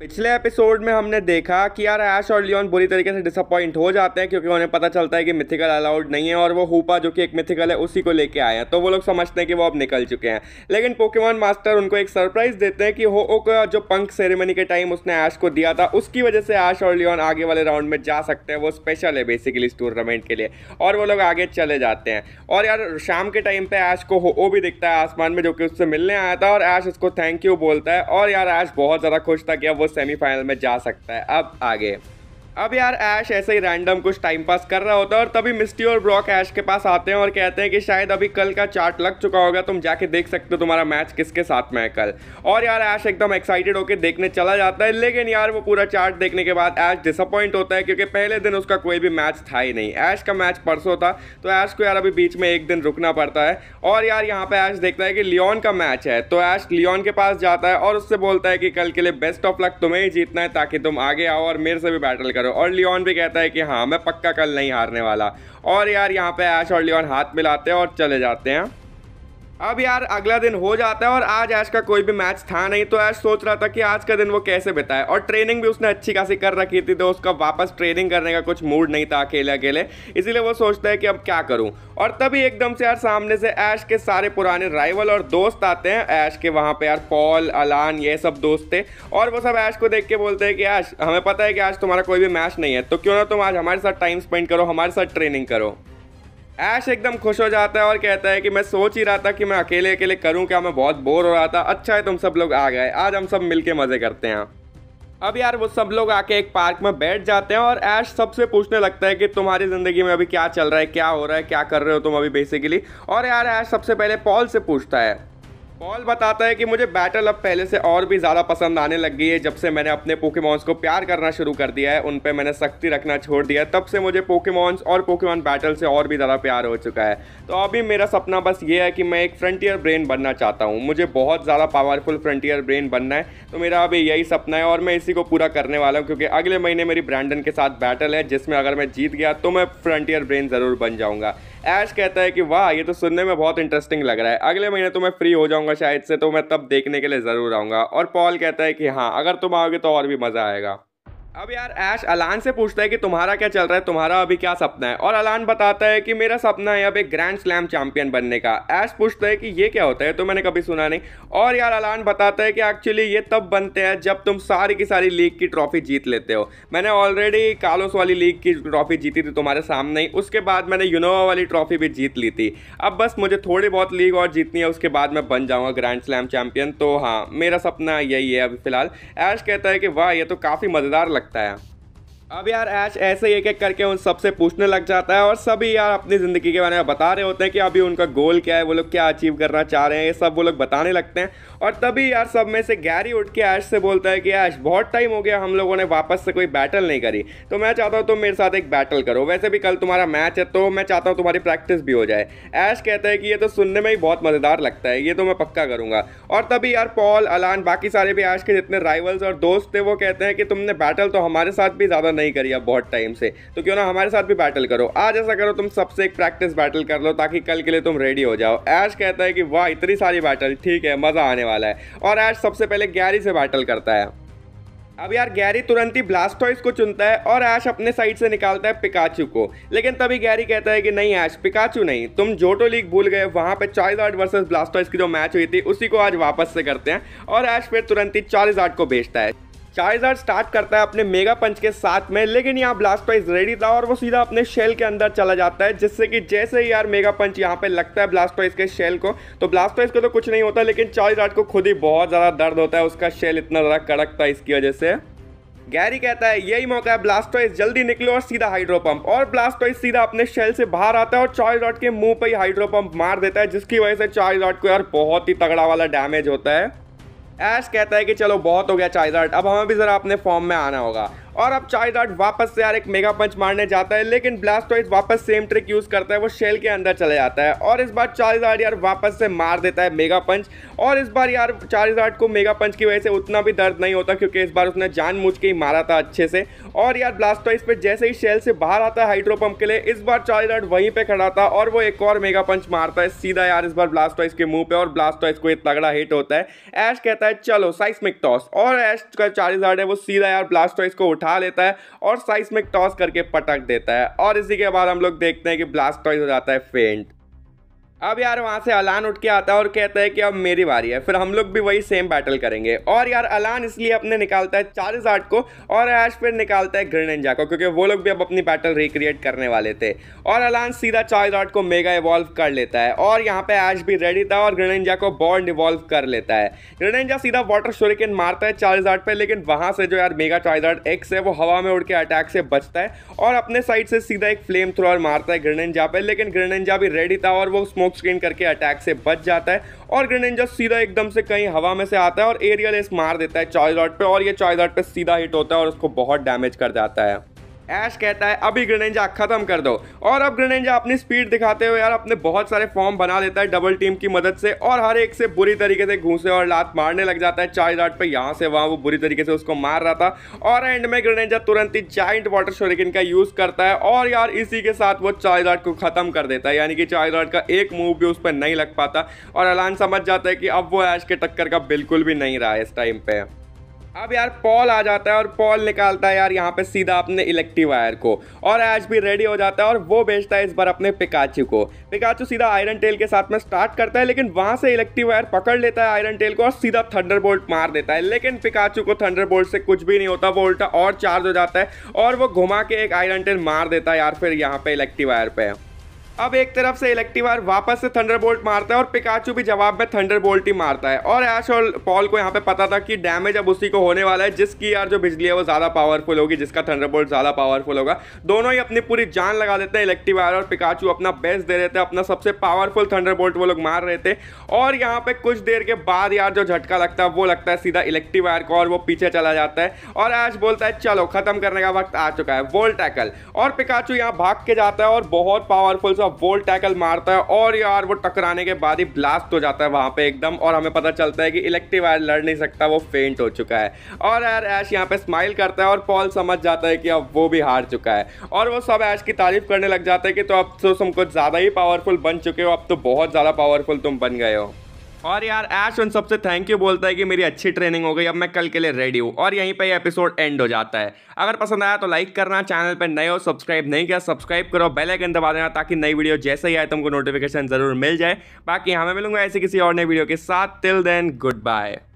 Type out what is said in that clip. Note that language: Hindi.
पिछले एपिसोड में हमने देखा कि यार ऐश और लियोन बुरी तरीके से डिसअपॉइंट हो जाते हैं क्योंकि उन्हें पता चलता है कि मिथिकल अलाउड नहीं है और वो हुपा जो कि एक मिथिकल है उसी को लेके आए हैं तो वो लोग समझते हैं कि वो अब निकल चुके हैं लेकिन पोकेमॉन मास्टर उनको एक सरप्राइज देते हैं कि हो का जो पंख सेरेमनी के टाइम उसने ऐश को दिया था उसकी वजह से ऐश और लियोन आगे वाले राउंड में जा सकते हैं वो स्पेशल है बेसिकली इस टूर्नामेंट के लिए और वो लोग आगे चले जाते हैं और यार शाम के टाइम पर ऐश को हो भी दिखता है आसमान में जो कि उससे मिलने आया था और ऐश उसको थैंक यू बोलता है और यार ऐश बहुत ज़्यादा खुश था कि अब वो सेमीफाइनल में जा सकता है अब आगे अब यार ऐश ऐसे ही रैंडम कुछ टाइम पास कर रहा होता है और तभी मिस्टी और ब्रॉक ऐश के पास आते हैं और कहते हैं कि शायद अभी कल का चार्ट लग चुका होगा तुम जाके देख सकते हो तुम्हारा मैच किसके साथ में है कल और यार ऐश एकदम एक्साइटेड होकर देखने चला जाता है लेकिन यार वो पूरा चार्ट देखने के बाद ऐश डिसअपॉइंट होता है क्योंकि पहले दिन उसका कोई भी मैच था ही नहीं ऐश का मैच परसों था तो ऐश को यार अभी बीच में एक दिन रुकना पड़ता है और यार यहाँ पर ऐश देखता है कि लियोन का मैच है तो ऐश लियोन के पास जाता है और उससे बोलता है कि कल के लिए बेस्ट ऑफ लक तुम्हें ही जीतना है ताकि तुम आगे आओ और मेरे से भी बैटल करो करो और लियोन भी कहता है कि हाँ मैं पक्का कल नहीं हारने वाला और यार यहाँ पे ऐश और लियोन हाथ मिलाते हैं और चले जाते हैं अब यार अगला दिन हो जाता है और आज ऐश का कोई भी मैच था नहीं तो ऐश सोच रहा था कि आज का दिन वो कैसे बिताए और ट्रेनिंग भी उसने अच्छी खासी कर रखी थी तो उसका वापस ट्रेनिंग करने का कुछ मूड नहीं था अकेले अकेले इसीलिए वो सोचता है कि अब क्या करूं और तभी एकदम से यार सामने से ऐश के सारे पुराने राइवल और दोस्त आते हैं ऐश के वहाँ पर यार पॉल अलान ये सब दोस्त थे और वो सब ऐश को देख के बोलते हैं कि ऐश हमें पता है कि आज तुम्हारा कोई भी मैच नहीं है तो क्यों ना तुम आज हमारे साथ टाइम स्पेंड करो हमारे साथ ट्रेनिंग करो ऐश एकदम खुश हो जाता है और कहता है कि मैं सोच ही रहा था कि मैं अकेले अकेले करूं क्या मैं बहुत बोर हो रहा था अच्छा है तुम सब लोग आ गए आज हम सब मिलके मज़े करते हैं अब यार वो सब लोग आके एक पार्क में बैठ जाते हैं और ऐश सबसे पूछने लगता है कि तुम्हारी ज़िंदगी में अभी क्या चल रहा है क्या हो रहा है क्या कर रहे हो तुम अभी बेसिकली और यार ऐश सबसे पहले पॉल से पूछता है पॉल बताता है कि मुझे बैटल अब पहले से और भी ज़्यादा पसंद आने लग गई है जब से मैंने अपने पोकेमॉन्स को प्यार करना शुरू कर दिया है उन पर मैंने सख्ती रखना छोड़ दिया है तब से मुझे पोकेमॉन्स और पोकेमॉन बैटल से और भी ज़्यादा प्यार हो चुका है तो अभी मेरा सपना बस ये है कि मैं एक फ्रंटियर ब्रेन बनना चाहता हूँ मुझे बहुत ज़्यादा पावरफुल फ्रंटियर ब्रेन बनना है तो मेरा अभी यही सपना है और मैं इसी को पूरा करने वाला हूँ क्योंकि अगले महीने मेरी ब्रांडन के साथ बैटल है जिसमें अगर मैं जीत गया तो मैं फ्रंटियर ब्रेन ज़रूर बन जाऊँगा ऐश कहता है कि वाह ये तो सुनने में बहुत इंटरेस्टिंग लग रहा है अगले महीने तो मैं फ्री हो जाऊंगा शायद से तो मैं तब देखने के लिए ज़रूर आऊँगा और पॉल कहता है कि हाँ अगर तुम आओगे तो और भी मज़ा आएगा अब यार ऐश अलान से पूछता है कि तुम्हारा क्या चल रहा है तुम्हारा अभी क्या सपना है और अलान बताता है कि मेरा सपना है अब एक ग्रैंड स्लैम चैंपियन बनने का ऐश पूछता है कि ये क्या होता है तो मैंने कभी सुना नहीं और यार अलान बताता है कि एक्चुअली ये तब बनते हैं जब तुम सारी की सारी लीग की ट्रॉफी जीत लेते हो मैंने ऑलरेडी कालोस वाली लीग की ट्रॉफी जीती थी तुम्हारे सामने ही उसके बाद मैंने यूनोवा वाली ट्रॉफी भी जीत ली थी अब बस मुझे थोड़ी बहुत लीग और जीतनी है उसके बाद मैं बन जाऊँगा ग्रैंड स्लैम चैंपियन तो हाँ मेरा सपना यही है अभी फिलहाल ऐश कहता है कि वाह ये तो काफ़ी मज़ेदार लगता है अब यार ऐश ऐसे एक एक करके उन सबसे पूछने लग जाता है और सभी यार अपनी ज़िंदगी के बारे में बता रहे होते हैं कि अभी उनका गोल क्या है वो लोग क्या अचीव करना चाह रहे हैं ये सब वो लोग बताने लगते हैं और तभी यार सब में से गैरी उठ के ऐश से बोलता है कि ऐश बहुत टाइम हो गया हम लोगों ने वापस से कोई बैटल नहीं करी तो मैं चाहता हूँ तुम मेरे साथ एक बैटल करो वैसे भी कल तुम्हारा मैच है तो मैं चाहता हूँ तुम्हारी प्रैक्टिस भी हो जाए ऐश कहता है कि ये तो सुनने में ही बहुत मज़ेदार लगता है ये तो मैं पक्का करूँगा और तभी यार पॉल अलान बाकी सारे भी ऐश के जितने राइवल्स और दोस्त थे वो कहते हैं कि तुमने बैटल तो हमारे साथ भी ज़्यादा नहीं करी अब बहुत टाइम से तो क्यों ना हमारे साथ भी बैटल करो आज ऐसा करो तुम सबसे एक प्रैक्टिस बैटल कर लो ताकि कल के लिए तुम रेडी हो जाओ ऐश कहता है कि वाह इतनी सारी बैटल ठीक है मज़ा आने वाला है और ऐश सबसे पहले गैरी से बैटल करता है अब यार गैरी तुरंत ही ब्लास्टॉइस को चुनता है और ऐश अपने साइड से निकालता है पिकाचू को लेकिन तभी गैरी कहता है कि नहीं ऐश पिकाचू नहीं तुम जोटो लीग भूल गए वहाँ पे चार्लिजार्ड वर्सेस ब्लास्टॉइस की जो मैच हुई थी उसी को आज वापस से करते हैं और ऐश फिर तुरंत ही आर्ट को भेजता है चार्जर स्टार्ट करता है अपने मेगा पंच के साथ में लेकिन यहाँ ब्लास्ट प्राइज रेडी था और वो सीधा अपने शेल के अंदर चला जाता है जिससे कि जैसे ही यार मेगा पंच यहाँ पे लगता है ब्लास्ट प्राइज के शेल को तो ब्लास्ट प्राइज को तो कुछ नहीं होता लेकिन चार्जर को खुद ही बहुत ज़्यादा दर्द होता है उसका शेल इतना ज़्यादा कड़क है इसकी वजह से गैरी कहता है यही मौका है ब्लास्टोइस जल्दी निकलो और सीधा हाइड्रोपम्प और ब्लास्टोइस सीधा अपने शेल से बाहर आता है और चार्ज रॉड के मुंह पर ही हाइड्रो पंप मार देता है जिसकी वजह से चार्ज रॉड को यार बहुत ही तगड़ा वाला डैमेज होता है एश कहता है कि चलो बहुत हो गया चाइजार्ट अब हमें भी ज़रा अपने फॉर्म में आना होगा और अब चाइडाट वापस से यार एक मेगा पंच मारने जाता है लेकिन ब्लास्टोइज वापस सेम ट्रिक यूज करता है वो शेल के अंदर चले जाता है और इस बार चार्जार्ड यार वापस से मार देता है मेगा पंच और इस बार यार चार्जार्ड को मेगा पंच की वजह से उतना भी दर्द नहीं होता क्योंकि इस बार उसने मुझ के ही मारा था अच्छे से और यार ब्लास्टोइज पर जैसे ही शेल से बाहर आता है हाइड्रोपम्प के लिए इस बार चार्जार्ड वहीं पर खड़ा था और वो एक और मेगा पंच मारता है सीधा यार इस बार ब्लास्टोइज के मुंह पर और ब्लास्टोइज को एक तगड़ा हिट होता है ऐश कहता है चलो साइसमिक टॉस और ऐश का चार्जार्ड है वो सीधा यार ब्लास्टोइज को उठा उठा लेता है और में टॉस करके पटक देता है और इसी के बाद हम लोग देखते हैं कि ब्लास्ट हो जाता है फेंट अब यार वहाँ से अलान उठ के आता है और कहता है कि अब मेरी बारी है फिर हम लोग भी वही सेम बैटल करेंगे और यार अलान इसलिए अपने निकालता है चालीस आठ को और ऐश फिर निकालता है ग्रेनेंजा को क्योंकि वो लोग भी अब अपनी बैटल रिक्रिएट करने वाले थे और अलान सीधा चार को मेगा इवॉल्व कर लेता है और यहाँ पर ऐश भी रेडी था और ग्रेनेंजा को बॉन्ड इवॉल्व कर लेता है ग्रेनेंजा सीधा वाटर शोरिकन मारता है चालीस आठ पर लेकिन वहाँ से जो यार मेगा चार एक्स है वो हवा में उड़ के अटैक से बचता है और अपने साइड से सीधा एक फ्लेम थ्रोअर मारता है ग्रेनेंजा पर लेकिन ग्रेनेंजा भी रेडी था और वो स्मोक स्मोक स्क्रीन करके अटैक से बच जाता है और ग्रेनेंजा सीधा एकदम से कहीं हवा में से आता है और एरियल एस मार देता है चॉइस चॉयलॉट पे और ये चॉइस चॉयलॉट पे सीधा हिट होता है और उसको बहुत डैमेज कर जाता है ऐश कहता है अभी ग्रेनेंजा खत्म कर दो और अब ग्रेनेंजा अपनी स्पीड दिखाते हुए यार अपने बहुत सारे फॉर्म बना लेता है डबल टीम की मदद से और हर एक से बुरी तरीके से घूसे और लात मारने लग जाता है चार डाट पर यहाँ से वहाँ वो बुरी तरीके से उसको मार रहा था और एंड में ग्रेनेंजा तुरंत ही जाइंट वाटर शोरिकिन का यूज़ करता है और यार इसी के साथ वो चार डाट को ख़त्म कर देता है यानी कि चार डाट का एक मूव भी उस पर नहीं लग पाता और अलान समझ जाता है कि अब वो ऐश के टक्कर का बिल्कुल भी नहीं रहा है इस टाइम पर अब यार पॉल आ जाता है और पॉल निकालता है यार यहाँ पे सीधा अपने इलेक्ट्रिक वायर को और एच भी रेडी हो जाता है और वो बेचता है इस बार अपने पिकाचू को पिकाचू सीधा आयरन टेल के साथ में स्टार्ट करता है लेकिन वहाँ से इलेक्ट्रिक वायर पकड़ लेता है आयरन टेल को और सीधा थंडर बोल्ट मार देता है लेकिन पिकाचू को थंडर बोल्ट से कुछ भी नहीं होता वो उल्टा और चार्ज हो जाता है और वो घुमा के एक आयरन टेल मार देता है यार फिर यहाँ पर इलेक्ट्रिक वायर पर अब एक तरफ से इलेक्टिवार वापस से थंडरबोल्ट मारता है और पिकाचू भी जवाब में थंडरबोल्ट ही मारता है और ऐश और पॉल को यहाँ पे पता था कि डैमेज अब उसी को होने वाला है जिसकी यार जो बिजली है वो ज़्यादा पावरफुल होगी जिसका थंडरबोल्ट ज़्यादा पावरफुल होगा दोनों ही अपनी पूरी जान लगा देते हैं इलेक्टिवार और पिकाचू अपना बेस्ट दे रहे थे अपना सबसे पावरफुल थंडरबोल्ट वो लोग मार रहे थे और यहाँ पे कुछ देर के बाद यार जो झटका लगता है वो लगता है सीधा इलेक्टिवायर को और वो पीछे चला जाता है और ऐश बोलता है चलो खत्म करने का वक्त आ चुका है वोल्टैकल टैकल और पिकाचू यहाँ भाग के जाता है और बहुत पावरफुल सा वोल्ट टैकल मारता है और यार वो टकराने के बाद ही ब्लास्ट हो जाता है वहाँ पे एकदम और हमें पता चलता है कि इलेक्ट्रिक वायर लड़ नहीं सकता वो फेंट हो चुका है और यार ऐश यहाँ पे स्माइल करता है और पॉल समझ जाता है कि अब वो भी हार चुका है और वो सब ऐश की तारीफ करने लग जाता है कि तो अब तो तुम कुछ ज़्यादा ही पावरफुल बन चुके हो अब तो बहुत ज़्यादा पावरफुल तुम बन गए हो और यार ऐश उन सबसे थैंक यू बोलता है कि मेरी अच्छी ट्रेनिंग हो गई अब मैं कल के लिए रेडी हूँ और यहीं पे ये एपिसोड एंड हो जाता है अगर पसंद आया तो लाइक करना चैनल पर नए हो सब्सक्राइब नहीं किया सब्सक्राइब करो बेल आइकन दबा देना ताकि नई वीडियो जैसे ही आए तुमको नोटिफिकेशन जरूर मिल जाए बाकी हमें मिलूंगा ऐसे किसी और नई वीडियो के साथ टिल देन गुड बाय